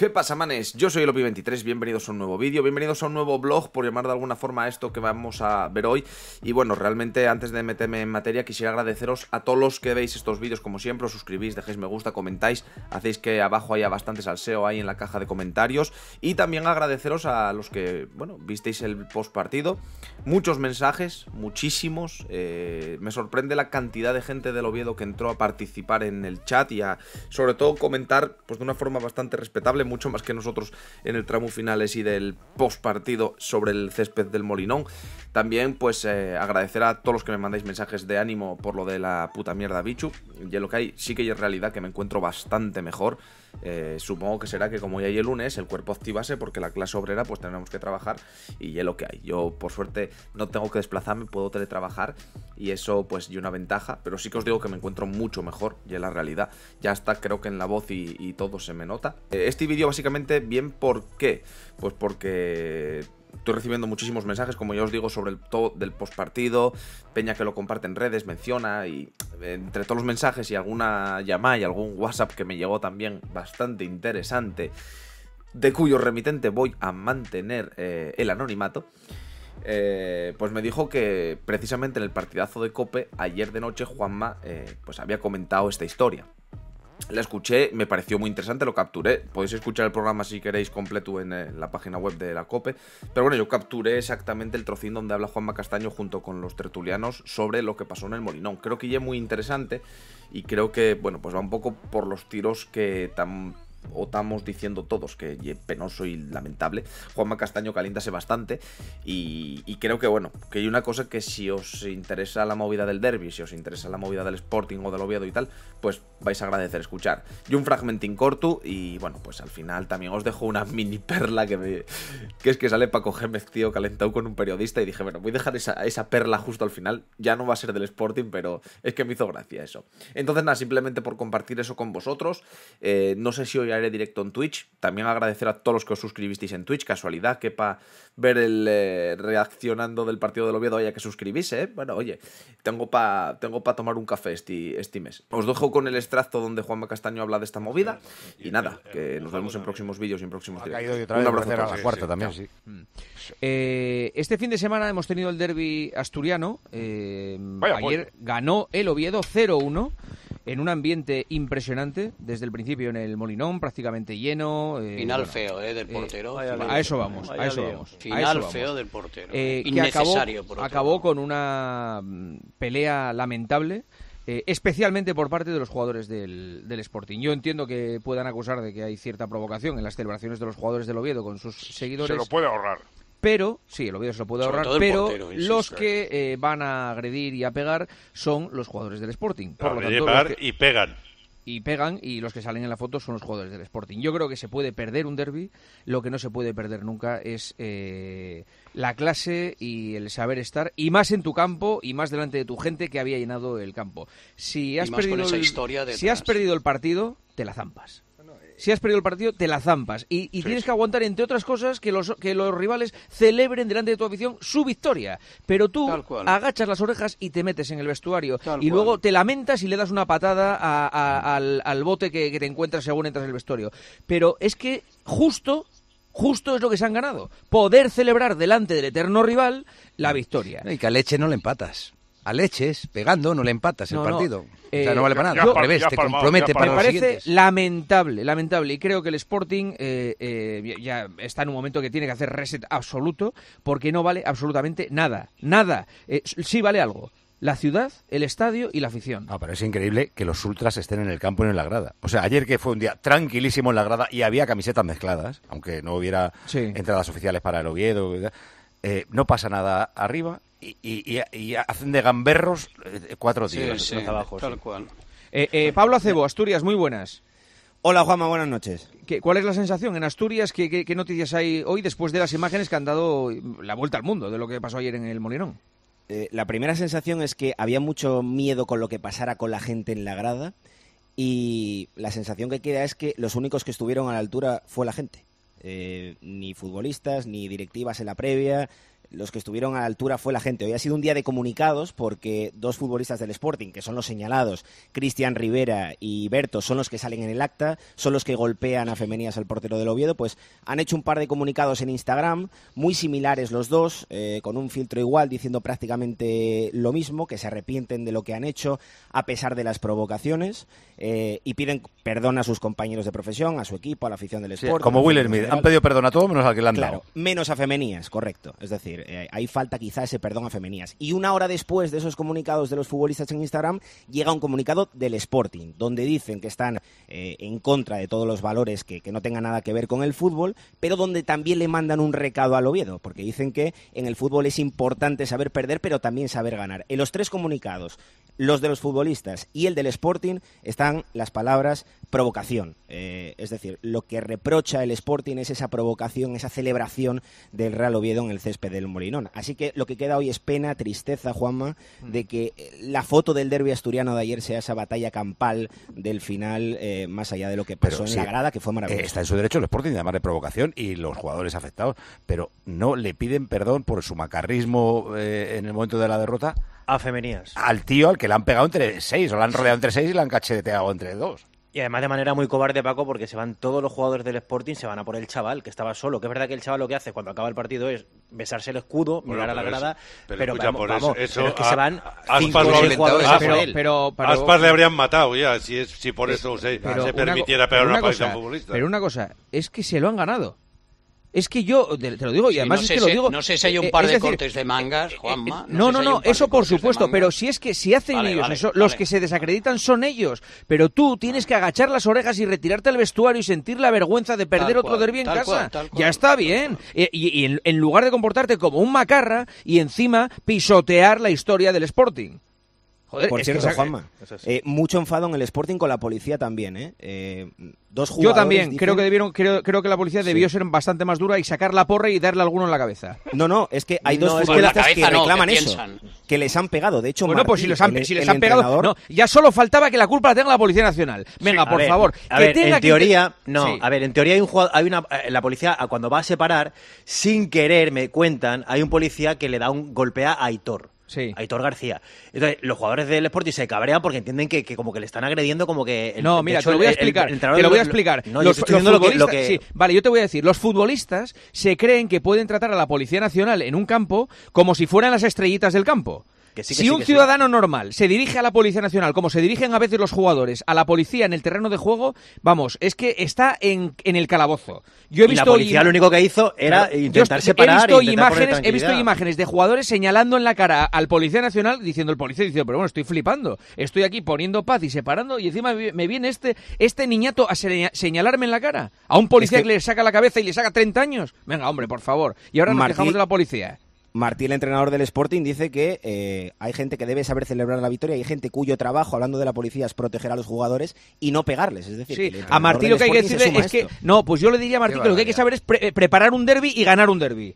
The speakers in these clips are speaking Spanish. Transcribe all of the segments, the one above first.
¿Qué pasa, manes? Yo soy el 23 bienvenidos a un nuevo vídeo, bienvenidos a un nuevo blog, por llamar de alguna forma a esto que vamos a ver hoy. Y bueno, realmente antes de meterme en materia, quisiera agradeceros a todos los que veis estos vídeos, como siempre, os suscribís, dejéis me gusta, comentáis, hacéis que abajo haya bastante salseo ahí en la caja de comentarios. Y también agradeceros a los que, bueno, visteis el post partido. Muchos mensajes, muchísimos. Eh, me sorprende la cantidad de gente del Oviedo que entró a participar en el chat y a, sobre todo, comentar pues de una forma bastante respetable mucho más que nosotros en el tramo finales y del post partido sobre el césped del Molinón. También, pues, eh, agradecer a todos los que me mandáis mensajes de ánimo por lo de la puta mierda bichu. Y lo que hay, sí que es realidad que me encuentro bastante mejor. Eh, supongo que será que como ya hay el lunes, el cuerpo activase porque la clase obrera pues tenemos que trabajar y ya lo que hay. Yo por suerte no tengo que desplazarme, puedo teletrabajar y eso pues y una ventaja, pero sí que os digo que me encuentro mucho mejor y en la realidad. Ya está, creo que en la voz y, todo se me nota. Eh, este vídeo básicamente bien por qué. Pues porque estoy recibiendo muchísimos mensajes, como ya os digo, sobre el todo del postpartido, Peña que lo comparte en redes, menciona, y entre todos los mensajes y alguna llamada y algún WhatsApp que me llegó también bastante interesante, de cuyo remitente voy a mantener eh, el anonimato. Eh, pues me dijo que precisamente en el partidazo de Cope, ayer de noche, Juanma eh, pues había comentado esta historia la escuché, me pareció muy interesante, lo capturé. Podéis escuchar el programa si queréis completo en, eh, la página web de la COPE. Pero bueno, yo capturé exactamente el trocín donde habla Juanma Castaño junto con los tertulianos sobre lo que pasó en el Molinón. Creo que ya es muy interesante y creo que, bueno, pues va un poco por los tiros que tan o estamos diciendo todos que penoso y lamentable. Juanma Castaño caléntase bastante y, creo que bueno, que hay una cosa que si os interesa la movida del derby, si os interesa la movida del Sporting o del Oviedo y tal, pues vais a agradecer escuchar. y un fragmentín corto y bueno, pues al final también os dejo una mini perla que que es que sale Paco Gémez, tío, calentado con un periodista y dije, bueno, voy a dejar esa, perla justo al final, ya no va a ser del Sporting, pero es que me hizo gracia eso. Entonces nada, simplemente por compartir eso con vosotros, eh, no sé si hoy haré directo en Twitch. También agradecer a todos los que os suscribisteis en Twitch, casualidad, que para ver el eh, reaccionando del partido del Oviedo haya que suscribirse ¿eh? Bueno, oye, tengo para tengo pa tomar un café este, este mes. Os dejo con el extracto donde Juanma Castaño habla de esta movida y nada, eh, que nos vemos en próximos vídeos y en próximos directos. Un abrazo. A la cuarta también, mm. este fin de semana hemos tenido el derby asturiano. ayer ganó el Oviedo 0-1 en un ambiente impresionante desde el principio en el Molinón, prácticamente lleno. Eh, Final feo eh, del eh, portero. a eso vamos, a eso vamos. Final feo del portero. Eh, eh, innecesario, acabó, acabó con una mm, pelea lamentable. especialmente por parte de los jugadores del, del, Sporting. Yo entiendo que puedan acusar de que hay cierta provocación en las celebraciones de los jugadores del Oviedo con sus seguidores. Se lo puede ahorrar pero sí, el Oviedo se lo puede ahorrar, pero los eh. que eh, van a agredir y a pegar son los jugadores del Sporting. Por lo tanto, y pegan y pegan y los que salen en la foto son los jugadores del Sporting. Yo creo que se puede perder un derby, lo que no se puede perder nunca es eh, la clase y el saber estar, y más en tu campo y más delante de tu gente que había llenado el campo. Si has, si has perdido el partido, te la zampas si has perdido el partido, te la zampas. Y, tienes que aguantar, entre otras cosas, que los, que los rivales celebren delante de tu afición su victoria. Pero tú agachas las orejas y te metes en el vestuario. y luego te lamentas y le das una patada al, bote que, te encuentras según entras en el vestuario. Pero es que justo Justo es lo que se han ganado. Poder celebrar delante del eterno rival la victoria. y que a Leche no le empatas leches, pegando, no le empatas el partido. No. Eh, no vale para nada. te compromete para Me parece lamentable, lamentable. Y creo que el Sporting eh, eh, ya está en un momento que tiene que hacer reset absoluto porque no vale absolutamente nada. Nada. sí vale algo la ciudad, el estadio y la afición. no ah, pero es increíble que los ultras estén en el campo y en la grada. O sea, ayer que fue un día tranquilísimo en la grada y había camisetas mezcladas, aunque no hubiera entradas oficiales para el Oviedo, no pasa nada arriba y, hacen de gamberros eh, cuatro días. Eh, eh, Pablo Acebo, Asturias, muy buenas. Hola Juanma, buenas noches. ¿Qué, ¿Cuál es la sensación en Asturias? ¿qué, noticias hay hoy después de las imágenes que han dado la vuelta al mundo de lo que pasó ayer en el Molinón? la primera sensación es que había mucho miedo con lo que pasara con la gente en la grada y la sensación que queda es que los únicos que estuvieron a la altura fue la gente. ni futbolistas, ni directivas en la previa, los que estuvieron a la altura fue la gente. Hoy ha sido un día de comunicados porque dos futbolistas del Sporting, que son los señalados, Cristian Rivera y Berto, son los que salen en el acta, son los que golpean a Femenías al portero del Oviedo, pues han hecho un par de comunicados en Instagram, muy similares los dos, eh, con un filtro igual, diciendo prácticamente lo mismo, que se arrepienten de lo que han hecho a pesar de las provocaciones eh, y piden perdón a sus compañeros de profesión, a su equipo, a la afición del Sporting. como Will han pedido perdón a todos menos al que le han dado. menos a Femenías, correcto. Es decir, hay eh, falta quizá ese perdón a Femenías. Y una hora después de esos comunicados de los futbolistas en Instagram, llega un comunicado del Sporting, donde dicen que están eh, en contra de todos los valores que, que no tengan nada que ver con el fútbol, pero donde también le mandan un recado al Oviedo, porque dicen que en el fútbol es importante saber perder, pero también saber ganar. En los tres comunicados, los de los futbolistas y el del Sporting, están las palabras provocación. Eh, es decir, lo que reprocha el Sporting es esa provocación, esa celebración del Real Oviedo en el césped del Molinón. Así que lo que queda hoy es pena, tristeza, Juanma, mm. de que eh, la foto del derby asturiano de ayer sea esa batalla campal del final, eh, más allá de lo que pasó en la grada, que fue maravilloso. Está en su derecho el Sporting de llamarle provocación y los jugadores afectados, pero no le piden perdón por su macarrismo en el momento de la derrota. A femenías. Al tío al que le han pegado entre seis, o le han rodeado entre seis y le han cacheteado entre dos. Y además de manera muy cobarde, Paco, porque se van todos los jugadores del Sporting, se van a por el chaval, que estaba solo. Que es verdad que el chaval lo que hace cuando acaba el partido es besarse el escudo, mirar a la grada, pero, es que se van Pero, Aspas le habrían matado ya, si, por eh, eso se, permitiera pegar una, cosa futbolista. Pero una cosa, es que se lo han ganado. Es que yo, te lo digo, y además es que lo digo... No sé si hay un eh, par de cortes de mangas, eh, eh, Juanma. No, no, no, eso por supuesto, pero si es que si hacen ellos eso, los que se desacreditan son ellos. Pero tú tienes que agachar las orejas y retirarte al vestuario y sentir la vergüenza de perder otro derbi en casa. ya está bien. Y, en lugar de comportarte como un macarra y encima pisotear la historia del Sporting. Joder, Por cierto, Juanma, eh, eh, mucho enfado en el Sporting con la policía también, ¿eh? eh dos jugadores Yo también, creo, que debieron, creo, que la policía debió ser bastante más dura y sacar la porra y darle alguno en la cabeza. No, no, es que hay dos que reclaman eso, que les han pegado. De hecho, bueno, pues si, les han pegado, ya solo faltaba que la culpa la tenga la Policía Nacional. Venga, por favor. ver, en teoría, no, a ver, en teoría hay un jugador, hay una, la policía cuando va a separar, sin querer, me cuentan, hay un policía que le da un golpea a Aitor sí. Aitor García. Entonces, los jugadores del Sporting se cabrean porque entienden que, como que le están agrediendo, como que... no, mira, te lo voy a explicar. te lo voy a explicar. vale, yo te voy a decir. Los futbolistas se creen que pueden tratar a la Policía Nacional en un campo como si fueran las estrellitas del campo si un ciudadano normal se dirige a la Policía Nacional, como se dirigen a veces los jugadores, a la policía en el terreno de juego, vamos, es que está en, el calabozo. Yo he visto y la policía lo único que hizo era e intentar separar. He visto, imágenes, he visto imágenes de jugadores señalando en la cara al Policía Nacional, diciendo el policía, diciendo, pero bueno, estoy flipando, estoy aquí poniendo paz y separando, y encima me viene este, este niñato a señalarme en la cara. A un policía que... le saca la cabeza y le saca 30 años. Venga, hombre, por favor. Y ahora nos dejamos de la policía. Martín, el entrenador del Sporting, dice que eh, hay gente que debe saber celebrar la victoria, hay gente cuyo trabajo, hablando de la policía, es proteger a los jugadores y no pegarles. Es decir, a Martín lo que hay que decirle es que. No, pues yo le diría a Martín que lo que hay que saber es preparar un derby y ganar un derby.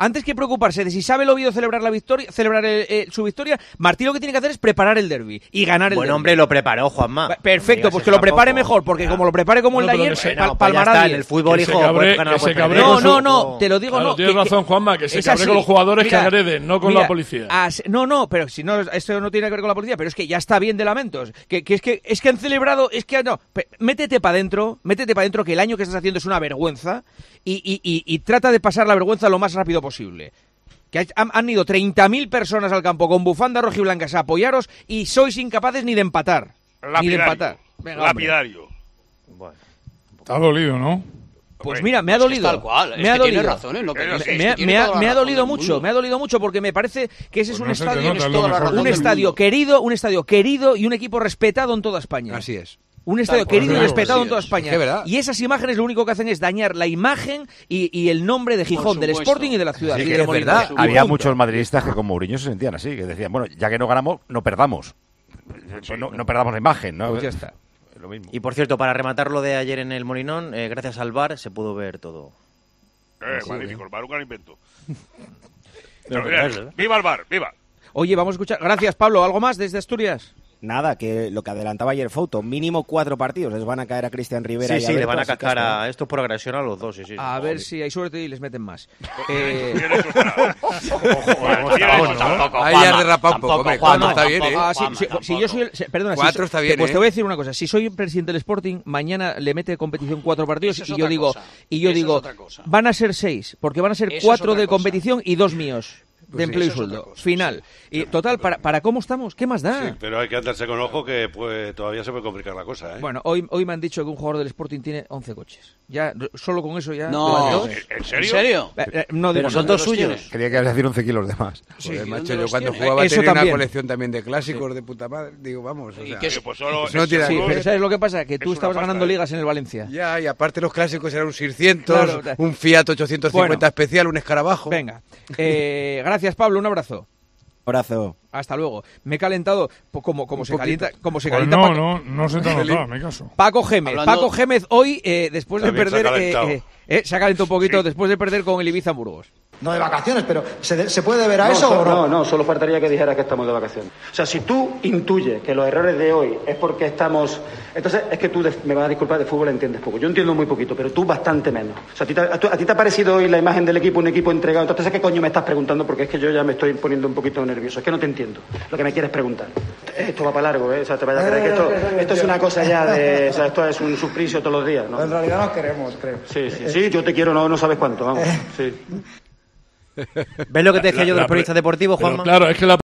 Antes que preocuparse de si sabe lo Oviedo celebrar, la victoria, celebrar eh, su victoria, Martín lo que tiene que hacer es preparar el derby y ganar el Bueno, hombre, lo preparó Juanma. Perfecto, pues que lo prepare mejor, porque como lo prepare como el de ayer, pues está, en el fútbol, hijo. Pues no, no, no, te lo digo, no. Tienes razón, Juanma, que se cabre con los jugadores que agreden, no con la policía. no, no, pero si no, esto no tiene que ver con la policía, pero es que ya está bien de lamentos. Que, es, que es que han celebrado, es que no. Métete para adentro, métete para adentro, que el año que estás haciendo es una vergüenza y, y trata de pasar la vergüenza lo más rápido posible posible. Que han, han ido 30.000 personas al campo con bufanda blancas a apoyaros y sois incapaces ni de empatar. ni de empatar. lapidario. Está dolido, ¿no? Pues mira, me ha dolido. Me ha dolido. Me ha dolido mucho, me ha dolido mucho porque me parece que ese es pues un estadio, un estadio querido, un estadio querido y un equipo respetado en toda España. Así es un estadio querido y respetado en toda España. y esas imágenes lo único que hacen es dañar la imagen y, el nombre de Gijón, del Sporting y de la ciudad. había muchos madridistas que como Mourinho se sentían así, que decían, bueno, ya que no ganamos, no perdamos. no, perdamos la imagen, ¿no? Pues y por cierto, para rematar lo de ayer en el Molinón, eh, gracias al bar se pudo ver todo. Eh, el invento. ¿eh? ¡Viva el bar! ¡Viva! Oye, vamos a escuchar. Gracias, Pablo. ¿Algo más desde Asturias? nada, que lo que adelantaba ayer Foto, mínimo cuatro partidos, les van a caer a Cristian Rivera. y sí, a van a caer a esto por agresión a los dos. Sí, sí, a ver si hay suerte y les meten más. Eh, Ahí ya derrapa un poco, cuatro está bien, ¿eh? si, yo soy cuatro está bien, Pues te ¿eh? voy a decir una cosa, si soy presidente del Sporting, mañana le mete competición cuatro partidos y yo digo, y yo digo, van a ser seis, porque van a ser cuatro de competición y dos míos. Pues de empleo y sueldo. Final. Y total, para, para cómo estamos, ¿qué más da? pero hay que andarse con ojo que pues, todavía se puede complicar la cosa. ¿eh? Bueno, hoy, hoy me han dicho que un jugador del Sporting tiene 11 coches. Ya, solo con eso ya. No, ¿En, serio? Eh, eh, pero son dos suyos. quería que ibas decir 11 kilos de más. yo cuando jugaba tenía una colección también de clásicos de puta madre. Digo, vamos. O que pues solo sí, pero ¿sabes lo que pasa? Que tú estabas ganando ligas en el Valencia. Ya, y aparte los clásicos eran un 600, un Fiat 850 especial, un escarabajo. Venga, gracias. Gracias, Pablo. Un abrazo. Abrazo. Hasta luego. Me he calentado como, como se calienta. Como se calienta no, no, no se te en me caso. Paco Gémez. Paco Gémez hoy, eh, después de perder. Se ha, eh, eh, eh, se ha calentado un poquito después de perder con el Ibiza Burgos. No de vacaciones, pero ¿se, puede ver a eso o no? No, no, solo faltaría que dijera que estamos de vacaciones. O sea, si tú intuyes que los errores de hoy es porque estamos... Entonces, es que tú, me vas a disculpar, de fútbol entiendes poco. Yo entiendo muy poquito, pero tú bastante menos. O sea, a ti, te, ha parecido hoy la imagen del equipo, un equipo entregado. Entonces, ¿qué coño me estás preguntando? Porque es que yo ya me estoy poniendo un poquito nervioso. Es que no te lo que me quieres preguntar. Esto va para largo, ¿eh? O sea, te vayas que esto, es una cosa ya de. O sea, esto es un suplicio todos los días, ¿no? En realidad nos queremos, creo. Sí, sí, eh, sí, yo te quiero, no, sabes cuánto, vamos. Eh. Sí. ¿Ves lo que te decía yo de los periodistas deportivos, Claro, es que la